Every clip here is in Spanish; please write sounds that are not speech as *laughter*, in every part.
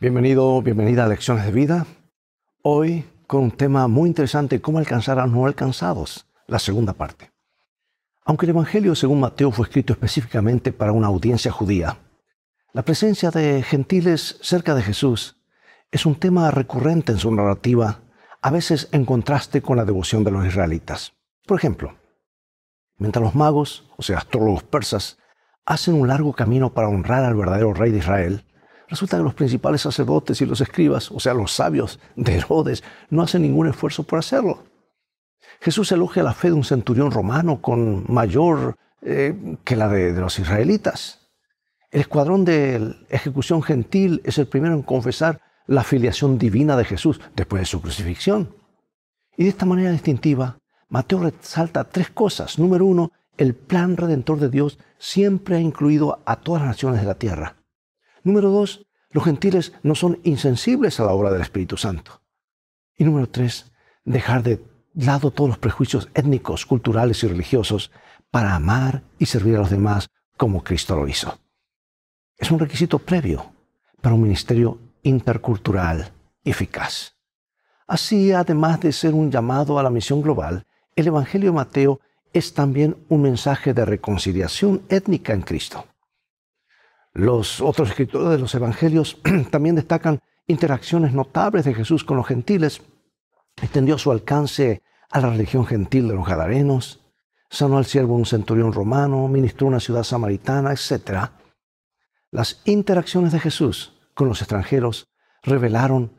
Bienvenido, bienvenida a Lecciones de Vida. Hoy con un tema muy interesante, cómo alcanzar a los no alcanzados, la segunda parte. Aunque el Evangelio según Mateo fue escrito específicamente para una audiencia judía, la presencia de gentiles cerca de Jesús es un tema recurrente en su narrativa, a veces en contraste con la devoción de los israelitas. Por ejemplo, mientras los magos, o sea, astrólogos persas, hacen un largo camino para honrar al verdadero rey de Israel, Resulta que los principales sacerdotes y los escribas, o sea, los sabios de Herodes, no hacen ningún esfuerzo por hacerlo. Jesús elogia la fe de un centurión romano con mayor eh, que la de, de los israelitas. El escuadrón de ejecución gentil es el primero en confesar la filiación divina de Jesús después de su crucifixión. Y de esta manera distintiva, Mateo resalta tres cosas. Número uno, el plan redentor de Dios siempre ha incluido a todas las naciones de la tierra. Número dos, los gentiles no son insensibles a la obra del Espíritu Santo. Y número tres, dejar de lado todos los prejuicios étnicos, culturales y religiosos para amar y servir a los demás como Cristo lo hizo. Es un requisito previo para un ministerio intercultural eficaz. Así, además de ser un llamado a la misión global, el Evangelio de Mateo es también un mensaje de reconciliación étnica en Cristo. Los otros escritores de los evangelios *clears throat* también destacan interacciones notables de Jesús con los gentiles. Extendió su alcance a la religión gentil de los gadarenos, sanó al siervo un centurión romano, ministró una ciudad samaritana, etc. Las interacciones de Jesús con los extranjeros revelaron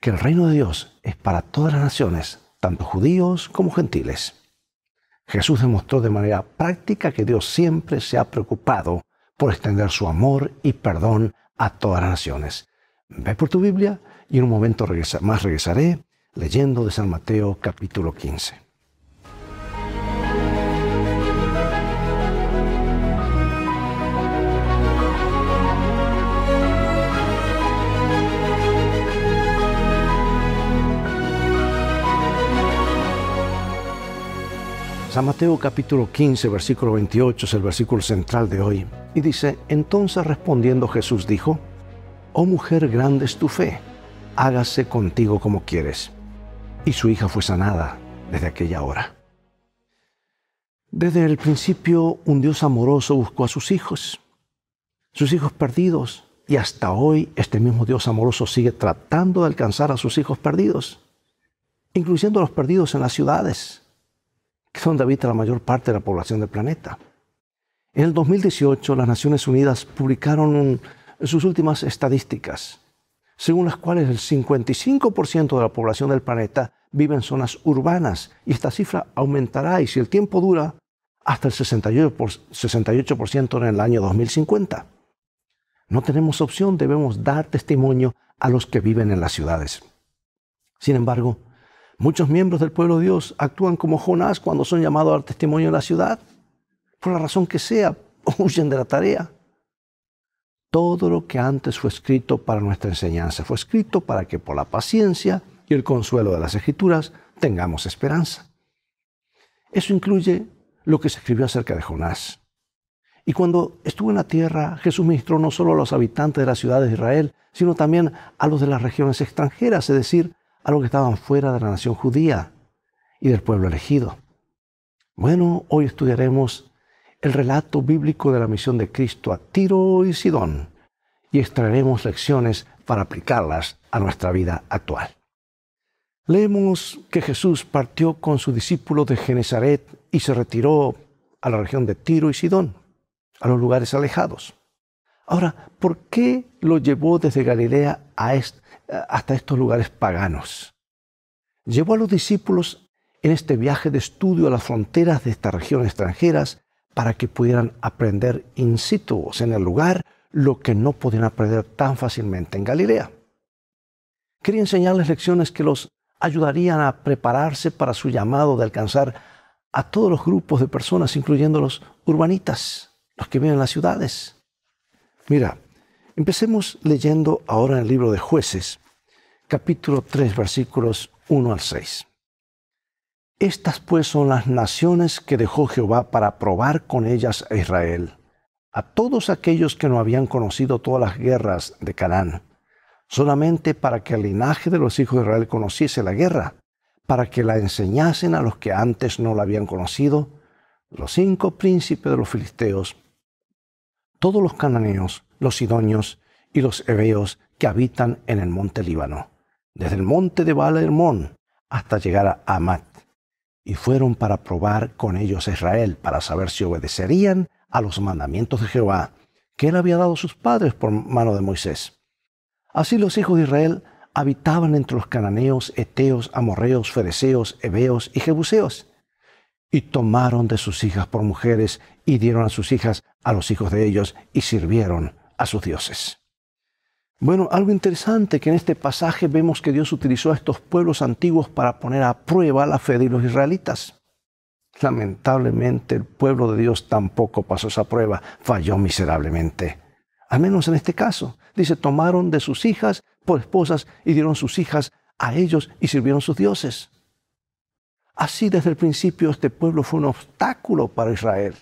que el reino de Dios es para todas las naciones, tanto judíos como gentiles. Jesús demostró de manera práctica que Dios siempre se ha preocupado por extender su amor y perdón a todas las naciones. Ve por tu Biblia y en un momento más regresaré leyendo de San Mateo capítulo 15. San Mateo capítulo 15, versículo 28 es el versículo central de hoy. Y dice, entonces respondiendo Jesús dijo, Oh mujer, grande es tu fe, hágase contigo como quieres. Y su hija fue sanada desde aquella hora. Desde el principio un Dios amoroso buscó a sus hijos, sus hijos perdidos, y hasta hoy este mismo Dios amoroso sigue tratando de alcanzar a sus hijos perdidos, incluyendo a los perdidos en las ciudades, que son donde habita la mayor parte de la población del planeta. En el 2018 las Naciones Unidas publicaron sus últimas estadísticas, según las cuales el 55% de la población del planeta vive en zonas urbanas y esta cifra aumentará y si el tiempo dura hasta el 68%, 68 en el año 2050. No tenemos opción, debemos dar testimonio a los que viven en las ciudades. Sin embargo, muchos miembros del pueblo de Dios actúan como Jonás cuando son llamados al testimonio en la ciudad por la razón que sea, *laughs* huyen de la tarea. Todo lo que antes fue escrito para nuestra enseñanza fue escrito para que por la paciencia y el consuelo de las escrituras tengamos esperanza. Eso incluye lo que se escribió acerca de Jonás. Y cuando estuvo en la tierra, Jesús ministró no solo a los habitantes de la ciudad de Israel, sino también a los de las regiones extranjeras, es decir, a los que estaban fuera de la nación judía y del pueblo elegido. Bueno, hoy estudiaremos el relato bíblico de la misión de Cristo a Tiro y Sidón y extraeremos lecciones para aplicarlas a nuestra vida actual. Leemos que Jesús partió con su discípulo de Genezaret y se retiró a la región de Tiro y Sidón, a los lugares alejados. Ahora, ¿por qué lo llevó desde Galilea hasta estos lugares paganos? Llevó a los discípulos en este viaje de estudio a las fronteras de estas regiones extranjeras para que pudieran aprender in situ, o sea, en el lugar, lo que no podían aprender tan fácilmente en Galilea. Quería enseñarles lecciones que los ayudarían a prepararse para su llamado de alcanzar a todos los grupos de personas, incluyendo los urbanitas, los que viven en las ciudades. Mira, empecemos leyendo ahora en el libro de jueces, capítulo 3, versículos 1 al 6. Estas pues son las naciones que dejó Jehová para probar con ellas a Israel, a todos aquellos que no habían conocido todas las guerras de Canaán, solamente para que el linaje de los hijos de Israel conociese la guerra, para que la enseñasen a los que antes no la habían conocido, los cinco príncipes de los filisteos, todos los cananeos, los sidonios y los hebeos que habitan en el monte Líbano, desde el monte de Baal Hermón hasta llegar a Amat y fueron para probar con ellos a Israel, para saber si obedecerían a los mandamientos de Jehová, que él había dado a sus padres por mano de Moisés. Así los hijos de Israel habitaban entre los cananeos, eteos, amorreos, fereceos, heveos y jebuseos. Y tomaron de sus hijas por mujeres, y dieron a sus hijas a los hijos de ellos, y sirvieron a sus dioses. Bueno, algo interesante que en este pasaje vemos que Dios utilizó a estos pueblos antiguos para poner a prueba la fe de los israelitas. Lamentablemente el pueblo de Dios tampoco pasó esa prueba, falló miserablemente. Al menos en este caso. Dice, tomaron de sus hijas por esposas y dieron sus hijas a ellos y sirvieron sus dioses. Así desde el principio este pueblo fue un obstáculo para Israel.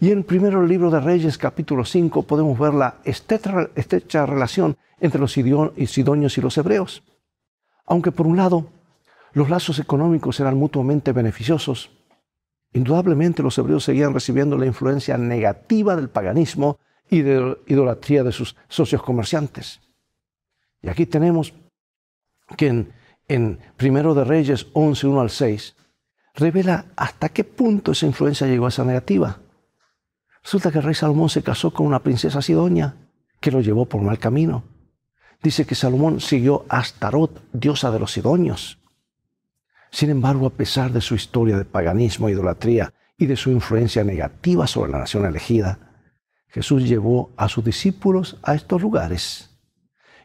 Y en el primero libro de Reyes, capítulo 5, podemos ver la estrecha, relación entre los sidonios y los hebreos. Aunque por un lado los lazos económicos eran mutuamente beneficiosos, indudablemente los hebreos seguían recibiendo la influencia negativa del paganismo y de la idolatría de sus socios comerciantes. Y aquí tenemos que en, en Primero de Reyes 11, 1 al 6, revela hasta qué punto esa influencia llegó a esa negativa. Resulta que el rey Salomón se casó con una princesa sidonia que lo llevó por mal camino. Dice que Salomón siguió a Astarot, diosa de los sidonios. Sin embargo, a pesar de su historia de paganismo, e idolatría y de su influencia negativa sobre la nación elegida, Jesús llevó a sus discípulos a estos lugares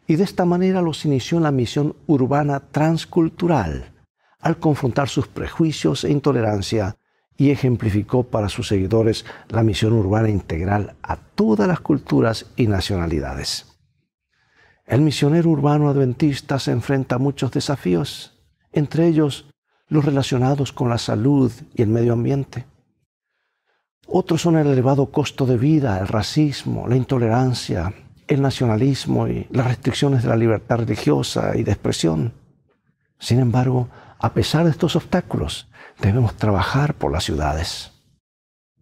y de esta manera los inició en la misión urbana transcultural al confrontar sus prejuicios e intolerancia y ejemplificó para sus seguidores la misión urbana integral a todas las culturas y nacionalidades. El misionero urbano adventista se enfrenta a muchos desafíos, entre ellos los relacionados con la salud y el medio ambiente. Otros son el elevado costo de vida, el racismo, la intolerancia, el nacionalismo y las restricciones de la libertad religiosa y de expresión. Sin embargo, a pesar de estos obstáculos, debemos trabajar por las ciudades.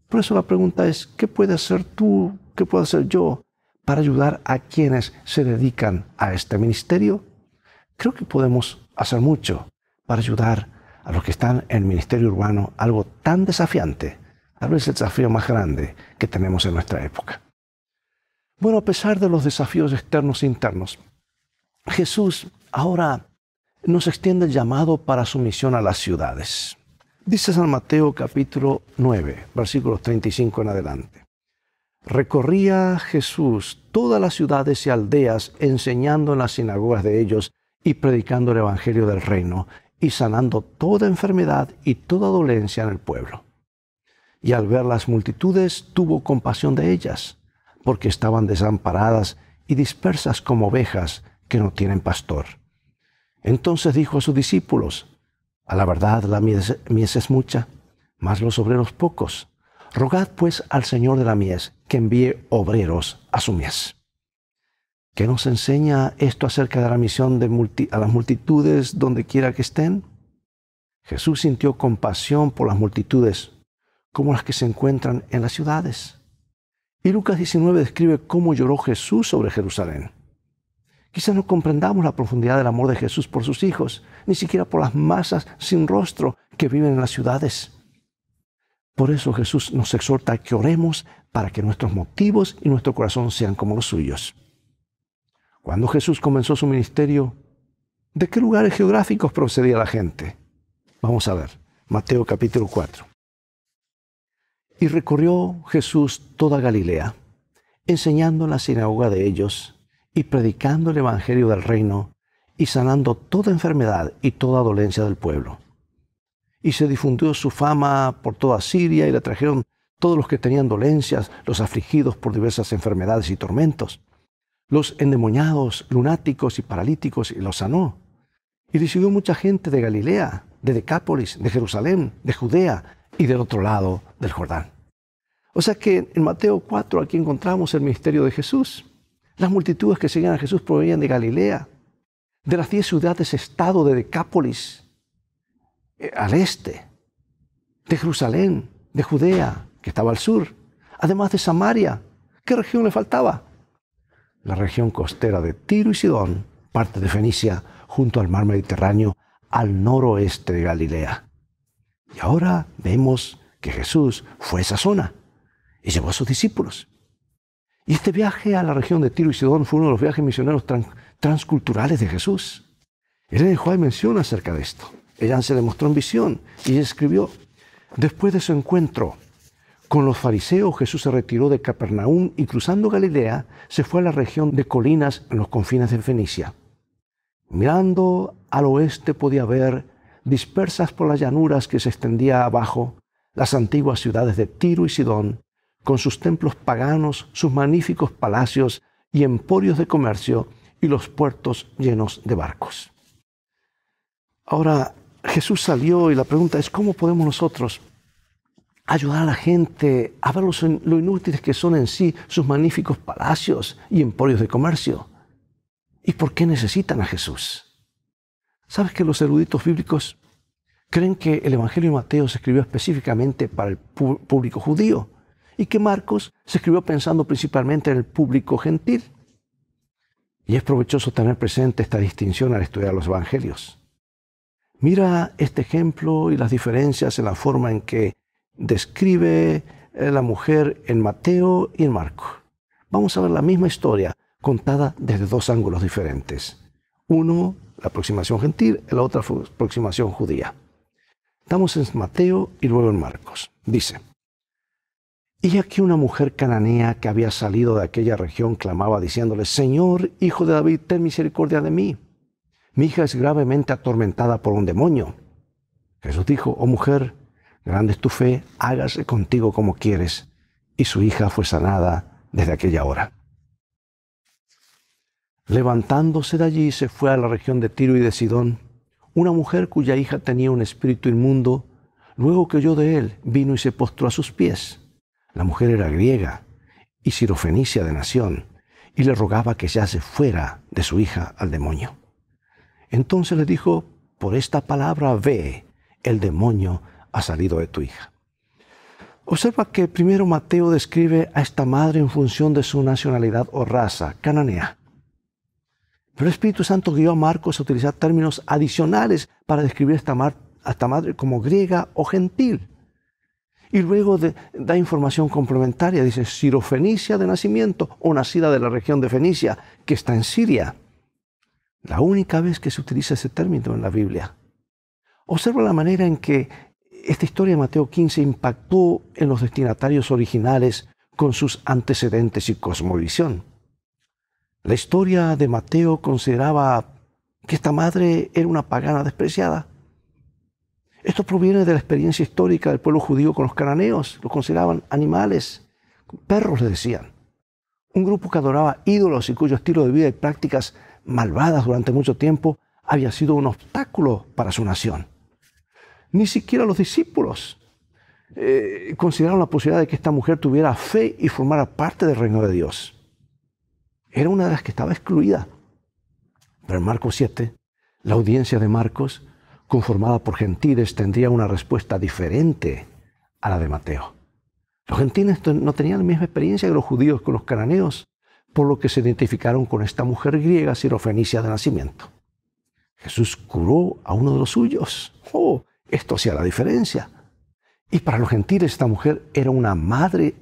Por eso la pregunta es, ¿qué puede hacer tú? ¿Qué puedo hacer yo para ayudar a quienes se dedican a este ministerio? Creo que podemos hacer mucho para ayudar a los que están en el ministerio urbano, algo tan desafiante, tal vez el desafío más grande que tenemos en nuestra época. Bueno, a pesar de los desafíos externos e internos, Jesús ahora nos extiende el llamado para sumisión a las ciudades. Dice San Mateo capítulo 9, versículos 35 en adelante. Recorría Jesús todas las ciudades y aldeas, enseñando en las sinagogas de ellos y predicando el Evangelio del reino, y sanando toda enfermedad y toda dolencia en el pueblo. Y al ver las multitudes, tuvo compasión de ellas, porque estaban desamparadas y dispersas como ovejas que no tienen pastor entonces dijo a sus discípulos, a la verdad la mies, es mucha, mas los obreros pocos. Rogad pues al Señor de la mies que envíe obreros a su mies. ¿Qué nos enseña esto acerca de la misión de a las multitudes donde quiera que estén? Jesús sintió compasión por las multitudes, como las que se encuentran en las ciudades. Y Lucas 19 describe cómo lloró Jesús sobre Jerusalén. Quizás no comprendamos la profundidad del amor de Jesús por sus hijos, ni siquiera por las masas sin rostro que viven en las ciudades. Por eso Jesús nos exhorta a que oremos para que nuestros motivos y nuestro corazón sean como los suyos. Cuando Jesús comenzó su ministerio, ¿de qué lugares geográficos procedía la gente? Vamos a ver, Mateo capítulo 4. Y recorrió Jesús toda Galilea, enseñando en la sinagoga de ellos y predicando el Evangelio del reino y sanando toda enfermedad y toda dolencia del pueblo. Y se difundió su fama por toda Siria y la trajeron todos los que tenían dolencias, los afligidos por diversas enfermedades y tormentos, los endemoniados, lunáticos y paralíticos, y los sanó. Y recibió mucha gente de Galilea, de Decápolis, de Jerusalén, de Judea y del otro lado del Jordán. O sea que en Mateo 4 aquí encontramos el ministerio de Jesús, las multitudes que seguían a Jesús provenían de Galilea, de las diez ciudades estado de Decápolis, eh, al este, de Jerusalén, de Judea, que estaba al sur, además de Samaria. ¿Qué región le faltaba? La región costera de Tiro y Sidón, parte de Fenicia, junto al mar Mediterráneo, al noroeste de Galilea. Y ahora vemos que Jesús fue a esa zona y llevó a sus discípulos. Y este viaje a la región de Tiro y Sidón fue uno de los viajes misioneros transculturales de Jesús. Elena de Juárez menciona acerca de esto. Ella se demostró mostró en visión y escribió, después de su encuentro con los fariseos, Jesús se retiró de Capernaum y cruzando Galilea se fue a la región de colinas en los confines de Fenicia. Mirando al oeste podía ver, dispersas por las llanuras que se extendía abajo, las antiguas ciudades de Tiro y Sidón con sus templos paganos, sus magníficos palacios y emporios de comercio y los puertos llenos de barcos. Ahora, Jesús salió y la pregunta es, ¿cómo podemos nosotros ayudar a la gente a ver lo inútiles que son en sí sus magníficos palacios y emporios de comercio? ¿Y por qué necesitan a Jesús? ¿Sabes que los eruditos bíblicos creen que el Evangelio de Mateo se escribió específicamente para el público judío? y que Marcos se escribió pensando principalmente en el público gentil. Y es provechoso tener presente esta distinción al estudiar los evangelios. Mira este ejemplo y las diferencias en la forma en que describe eh, la mujer en Mateo y en Marcos. Vamos a ver la misma historia contada desde dos ángulos diferentes. Uno, la aproximación gentil, la otra aproximación judía. Estamos en Mateo y luego en Marcos. Dice, y aquí una mujer cananea que había salido de aquella región clamaba diciéndole, Señor, hijo de David, ten misericordia de mí. Mi hija es gravemente atormentada por un demonio. Jesús dijo, oh mujer, grande es tu fe, hágase contigo como quieres. Y su hija fue sanada desde aquella hora. Levantándose de allí se fue a la región de Tiro y de Sidón. Una mujer cuya hija tenía un espíritu inmundo, luego que oyó de él, vino y se postró a sus pies. La mujer era griega y sirofenicia de nación, y le rogaba que se se fuera de su hija al demonio. Entonces le dijo, por esta palabra ve, el demonio ha salido de tu hija. Observa que primero Mateo describe a esta madre en función de su nacionalidad o raza, cananea. Pero el Espíritu Santo guió a Marcos a utilizar términos adicionales para describir a esta, madre como griega o gentil. Y luego da información complementaria, dice sirofenicia de nacimiento o nacida de la región de Fenicia, que está en Siria. La única vez que se utiliza ese término en la Biblia. Observa la manera en que esta historia de Mateo 15 impactó en los destinatarios originales con sus antecedentes y cosmovisión. La historia de Mateo consideraba que esta madre era una pagana despreciada esto proviene de la experiencia histórica del pueblo judío con los cananeos. Los consideraban animales. Perros le decían. Un grupo que adoraba ídolos y cuyo estilo de vida y prácticas malvadas durante mucho tiempo había sido un obstáculo para su nación. Ni siquiera los discípulos eh, consideraron la posibilidad de que esta mujer tuviera fe y formara parte del reino de Dios. Era una de las que estaba excluida. Pero en Marcos 7, la audiencia de Marcos conformada por gentiles tendría una respuesta diferente a la de Mateo. Los gentiles no tenían la misma experiencia que los judíos con los cananeos, por lo que se identificaron con esta mujer griega sirofenicia de nacimiento. Jesús curó a uno de los suyos. Oh, esto hacía la diferencia. Y para los gentiles esta mujer era una madre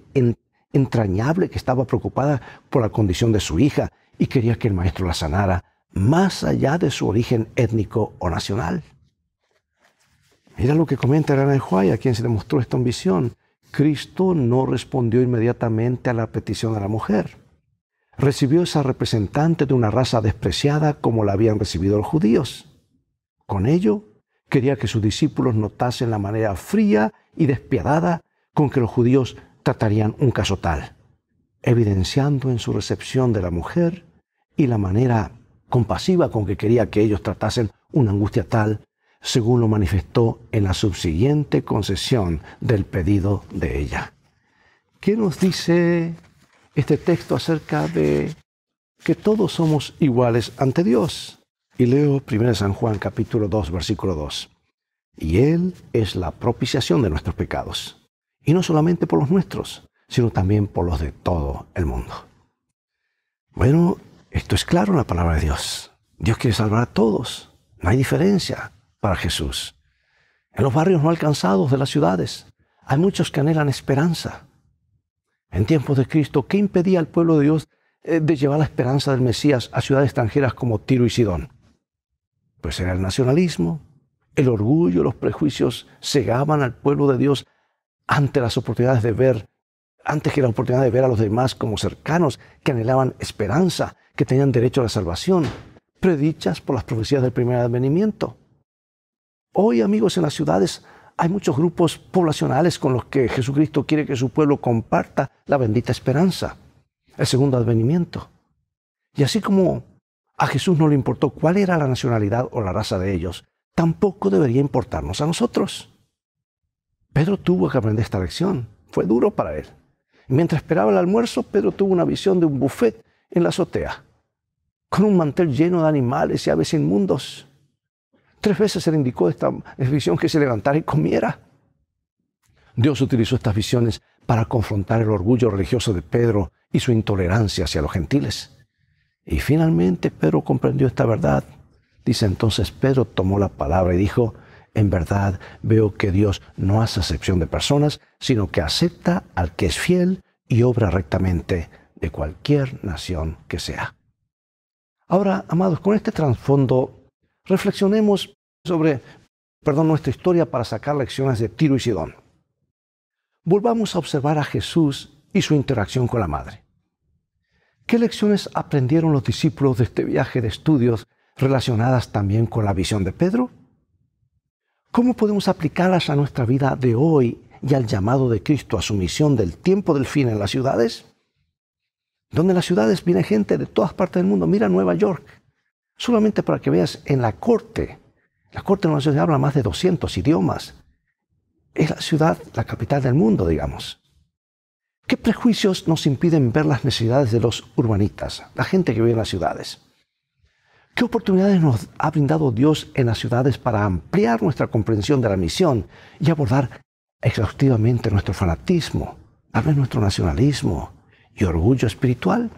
entrañable que estaba preocupada por la condición de su hija y quería que el maestro la sanara más allá de su origen étnico o nacional. Mira lo que comenta Juárez, a quien se demostró esta ambición. Cristo no respondió inmediatamente a la petición de la mujer. Recibió esa representante de una raza despreciada como la habían recibido los judíos. Con ello, quería que sus discípulos notasen la manera fría y despiadada con que los judíos tratarían un caso tal, evidenciando en su recepción de la mujer y la manera compasiva con que quería que ellos tratasen una angustia tal según lo manifestó en la subsiguiente concesión del pedido de ella. ¿Qué nos dice este texto acerca de que todos somos iguales ante Dios? Y leo 1 San Juan capítulo 2 versículo 2. Y Él es la propiciación de nuestros pecados. Y no solamente por los nuestros, sino también por los de todo el mundo. Bueno, esto es claro en la palabra de Dios. Dios quiere salvar a todos. No hay diferencia. Jesús. En los barrios no alcanzados de las ciudades hay muchos que anhelan esperanza. En tiempos de Cristo, ¿qué impedía al pueblo de Dios eh, de llevar la esperanza del Mesías a ciudades extranjeras como Tiro y Sidón? Pues era el nacionalismo, el orgullo, los prejuicios cegaban al pueblo de Dios ante las oportunidades de ver, antes que la oportunidad de ver a los demás como cercanos que anhelaban esperanza, que tenían derecho a la salvación, predichas por las profecías del primer advenimiento. Hoy, amigos, en las ciudades hay muchos grupos poblacionales con los que Jesucristo quiere que su pueblo comparta la bendita esperanza, el segundo advenimiento. Y así como a Jesús no le importó cuál era la nacionalidad o la raza de ellos, tampoco debería importarnos a nosotros. Pedro tuvo que aprender esta lección. Fue duro para él. mientras esperaba el almuerzo, Pedro tuvo una visión de un buffet en la azotea, con un mantel lleno de animales y aves inmundos. Tres veces se le indicó esta visión que se levantara y comiera. Dios utilizó estas visiones para confrontar el orgullo religioso de Pedro y su intolerancia hacia los gentiles. Y finalmente Pedro comprendió esta verdad. Dice entonces Pedro tomó la palabra y dijo, en verdad veo que Dios no hace acepción de personas, sino que acepta al que es fiel y obra rectamente de cualquier nación que sea. Ahora, amados, con este trasfondo, reflexionemos sobre, perdón, nuestra historia para sacar lecciones de Tiro y Sidón. Volvamos a observar a Jesús y su interacción con la Madre. ¿Qué lecciones aprendieron los discípulos de este viaje de estudios relacionadas también con la visión de Pedro? ¿Cómo podemos aplicarlas a nuestra vida de hoy y al llamado de Cristo a su misión del tiempo del fin en las ciudades? Donde en las ciudades viene gente de todas partes del mundo. Mira Nueva York. Solamente para que veas en la corte la corte de Naciones habla más de 200 idiomas. Es la ciudad, la capital del mundo, digamos. ¿Qué prejuicios nos impiden ver las necesidades de los urbanistas, la gente que vive en las ciudades? ¿Qué oportunidades nos ha brindado Dios en las ciudades para ampliar nuestra comprensión de la misión y abordar exhaustivamente nuestro fanatismo, tal vez nuestro nacionalismo y orgullo espiritual?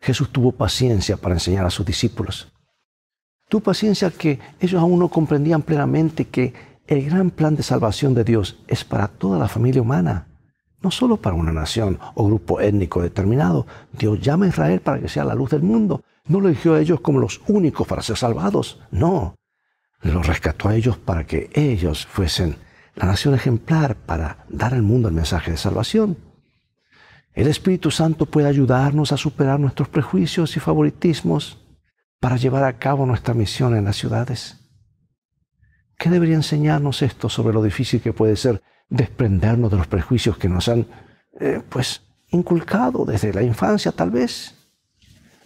Jesús tuvo paciencia para enseñar a sus discípulos tu paciencia que ellos aún no comprendían plenamente que el gran plan de salvación de Dios es para toda la familia humana, no solo para una nación o grupo étnico determinado. Dios llama a Israel para que sea la luz del mundo. No lo eligió a ellos como los únicos para ser salvados, no. Los rescató a ellos para que ellos fuesen la nación ejemplar para dar al mundo el mensaje de salvación. El Espíritu Santo puede ayudarnos a superar nuestros prejuicios y favoritismos para llevar a cabo nuestra misión en las ciudades. ¿Qué debería enseñarnos esto sobre lo difícil que puede ser desprendernos de los prejuicios que nos han, eh, pues, inculcado desde la infancia tal vez?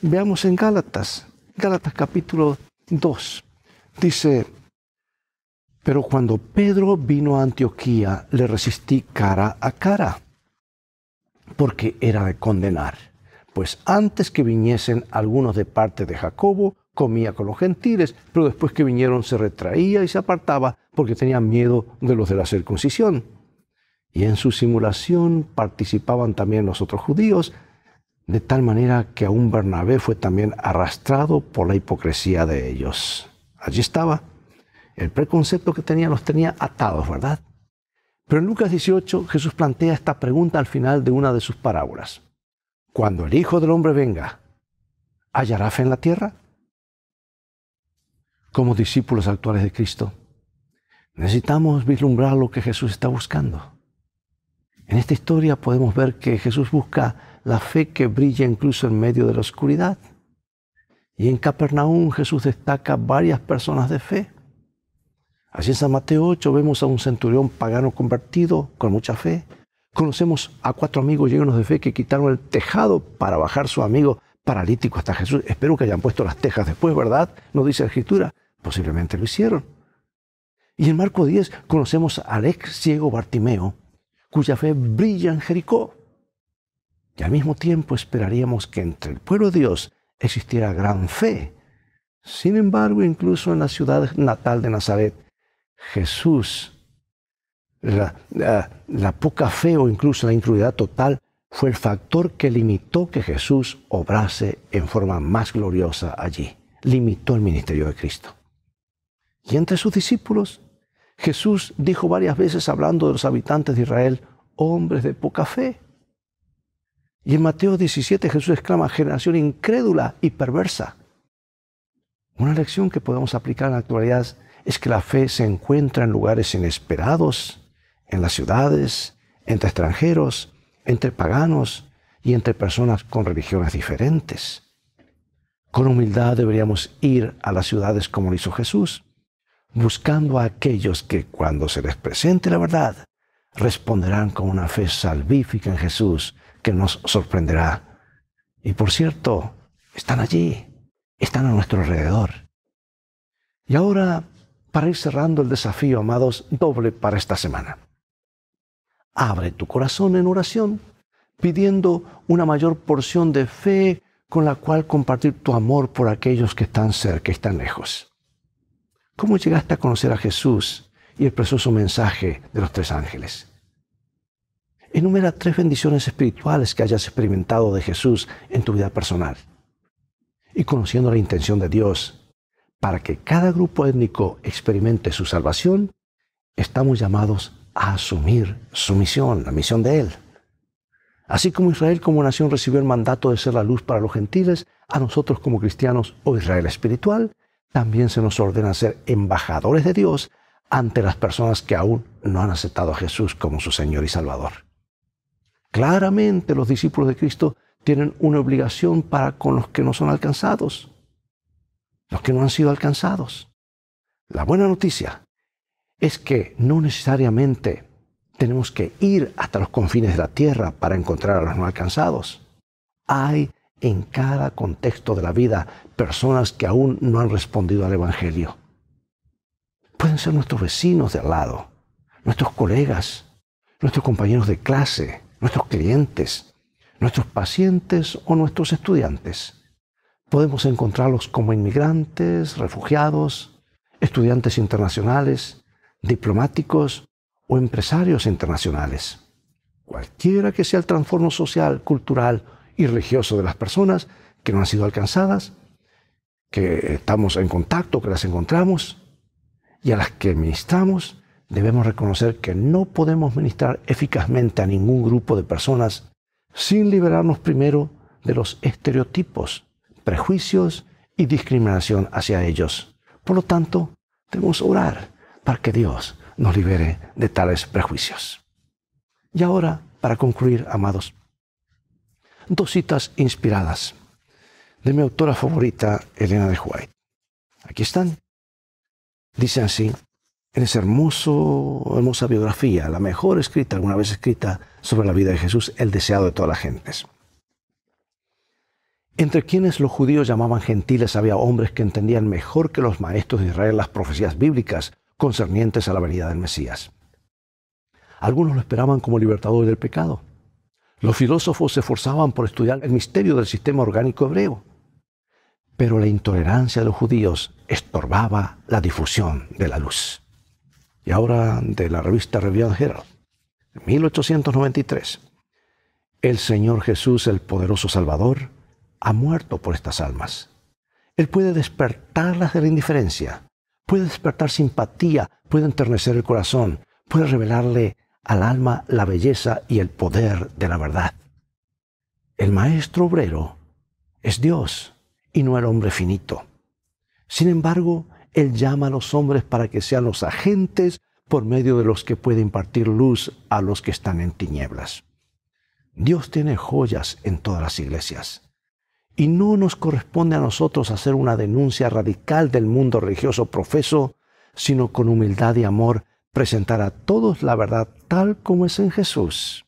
Veamos en Gálatas, Gálatas capítulo 2. Dice, pero cuando Pedro vino a Antioquía, le resistí cara a cara, porque era de condenar pues antes que viniesen algunos de parte de Jacobo, comía con los gentiles, pero después que vinieron se retraía y se apartaba porque tenía miedo de los de la circuncisión. Y en su simulación participaban también los otros judíos, de tal manera que aún Bernabé fue también arrastrado por la hipocresía de ellos. Allí estaba. El preconcepto que tenía los tenía atados, ¿verdad? Pero en Lucas 18 Jesús plantea esta pregunta al final de una de sus parábolas cuando el Hijo del Hombre venga, ¿hallará fe en la tierra? Como discípulos actuales de Cristo, necesitamos vislumbrar lo que Jesús está buscando. En esta historia podemos ver que Jesús busca la fe que brilla incluso en medio de la oscuridad. Y en Capernaum Jesús destaca varias personas de fe. Así en San Mateo 8 vemos a un centurión pagano convertido con mucha fe, Conocemos a cuatro amigos llenos de fe que quitaron el tejado para bajar su amigo paralítico hasta Jesús. Espero que hayan puesto las tejas después, ¿verdad? Nos dice la escritura. Posiblemente lo hicieron. Y en Marco 10 conocemos al ex ciego Bartimeo, cuya fe brilla en Jericó. Y al mismo tiempo esperaríamos que entre el pueblo de Dios existiera gran fe. Sin embargo, incluso en la ciudad natal de Nazaret, Jesús la, poca fe o incluso la incredulidad total fue el factor que limitó que Jesús obrase en forma más gloriosa allí. Limitó el ministerio de Cristo. Y entre sus discípulos, Jesús dijo varias veces hablando de los habitantes de Israel, hombres de poca fe. Y en Mateo 17 Jesús exclama, generación incrédula y perversa. Una lección que podemos aplicar en la actualidad es que la fe se encuentra en lugares inesperados en las ciudades, entre extranjeros, entre paganos y entre personas con religiones diferentes. Con humildad deberíamos ir a las ciudades como lo hizo Jesús, buscando a aquellos que cuando se les presente la verdad, responderán con una fe salvífica en Jesús que nos sorprenderá. Y por cierto, están allí, están a nuestro alrededor. Y ahora, para ir cerrando el desafío, amados, doble para esta semana. Abre tu corazón en oración, pidiendo una mayor porción de fe con la cual compartir tu amor por aquellos que están cerca y están lejos. ¿Cómo llegaste a conocer a Jesús y el precioso mensaje de los tres ángeles? Enumera tres bendiciones espirituales que hayas experimentado de Jesús en tu vida personal. Y conociendo la intención de Dios para que cada grupo étnico experimente su salvación, estamos llamados a asumir su misión, la misión de Él. Así como Israel como nación recibió el mandato de ser la luz para los gentiles, a nosotros como cristianos o oh Israel espiritual, también se nos ordena ser embajadores de Dios ante las personas que aún no han aceptado a Jesús como su Señor y Salvador. Claramente los discípulos de Cristo tienen una obligación para con los que no son alcanzados, los que no han sido alcanzados. La buena noticia es que no necesariamente tenemos que ir hasta los confines de la tierra para encontrar a los no alcanzados. Hay en cada contexto de la vida personas que aún no han respondido al Evangelio. Pueden ser nuestros vecinos de al lado, nuestros colegas, nuestros compañeros de clase, nuestros clientes, nuestros pacientes o nuestros estudiantes. Podemos encontrarlos como inmigrantes, refugiados, estudiantes internacionales, diplomáticos o empresarios internacionales. Cualquiera que sea el transformo social, cultural y religioso de las personas que no han sido alcanzadas, que estamos en contacto, que las encontramos y a las que ministramos, debemos reconocer que no podemos ministrar eficazmente a ningún grupo de personas sin liberarnos primero de los estereotipos, prejuicios y discriminación hacia ellos. Por lo tanto, debemos orar para que Dios nos libere de tales prejuicios. Y ahora, para concluir, amados, dos citas inspiradas de mi autora favorita, Elena de White. Aquí están. Dice así, en esa hermosa biografía, la mejor escrita, alguna vez escrita, sobre la vida de Jesús, el deseado de todas las gentes. Entre quienes los judíos llamaban gentiles había hombres que entendían mejor que los maestros de Israel las profecías bíblicas, concernientes a la venida del Mesías. Algunos lo esperaban como libertador del pecado. Los filósofos se esforzaban por estudiar el misterio del sistema orgánico hebreo. Pero la intolerancia de los judíos estorbaba la difusión de la luz. Y ahora de la revista Review Herald, 1893. El Señor Jesús, el poderoso Salvador, ha muerto por estas almas. Él puede despertarlas de la indiferencia puede despertar simpatía, puede enternecer el corazón, puede revelarle al alma la belleza y el poder de la verdad. El maestro obrero es Dios y no el hombre finito. Sin embargo, Él llama a los hombres para que sean los agentes por medio de los que puede impartir luz a los que están en tinieblas. Dios tiene joyas en todas las iglesias. Y no nos corresponde a nosotros hacer una denuncia radical del mundo religioso profeso, sino con humildad y amor presentar a todos la verdad tal como es en Jesús.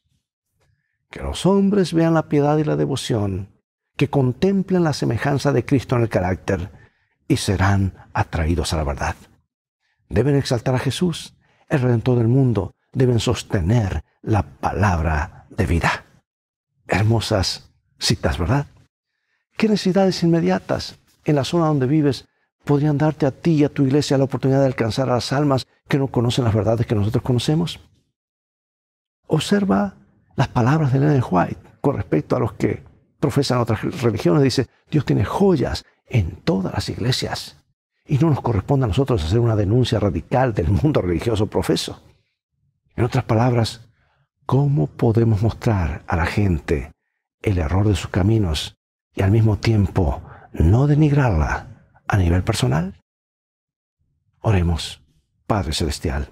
Que los hombres vean la piedad y la devoción, que contemplen la semejanza de Cristo en el carácter y serán atraídos a la verdad. Deben exaltar a Jesús, el Redentor del mundo, deben sostener la palabra de vida. Hermosas citas, ¿verdad? ¿Qué necesidades inmediatas en la zona donde vives podrían darte a ti y a tu iglesia la oportunidad de alcanzar a las almas que no conocen las verdades que nosotros conocemos? Observa las palabras de Lenin White con respecto a los que profesan otras religiones. Dice, Dios tiene joyas en todas las iglesias. Y no nos corresponde a nosotros hacer una denuncia radical del mundo religioso profeso. En otras palabras, ¿cómo podemos mostrar a la gente el error de sus caminos y al mismo tiempo no denigrarla a nivel personal? Oremos, Padre Celestial.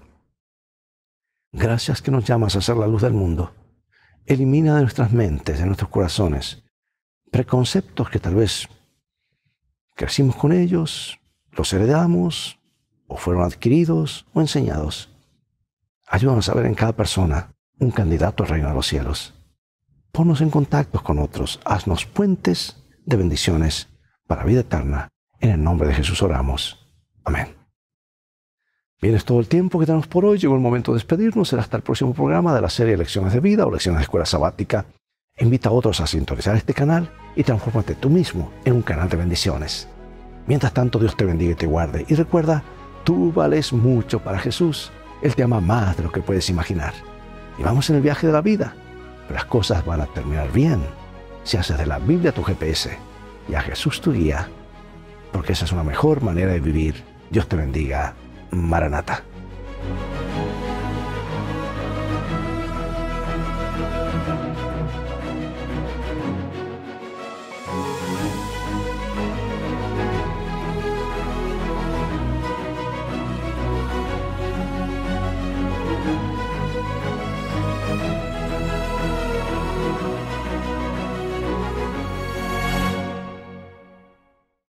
Gracias que nos llamas a ser la luz del mundo. Elimina de nuestras mentes, de nuestros corazones, preconceptos que tal vez crecimos con ellos, los heredamos, o fueron adquiridos o enseñados. Ayúdanos a ver en cada persona un candidato al reino de los cielos ponnos en contacto con otros, haznos puentes de bendiciones para vida eterna. En el nombre de Jesús oramos. Amén. Bien, todo el tiempo que tenemos por hoy. Llegó el momento de despedirnos. Será hasta el próximo programa de la serie Lecciones de Vida o Lecciones de Escuela Sabática. Invita a otros a sintonizar este canal y transformate tú mismo en un canal de bendiciones. Mientras tanto, Dios te bendiga y te guarde. Y recuerda, tú vales mucho para Jesús. Él te ama más de lo que puedes imaginar. Y vamos en el viaje de la vida las cosas van a terminar bien si haces de la Biblia tu GPS y a Jesús tu guía, porque esa es una mejor manera de vivir. Dios te bendiga. Maranata.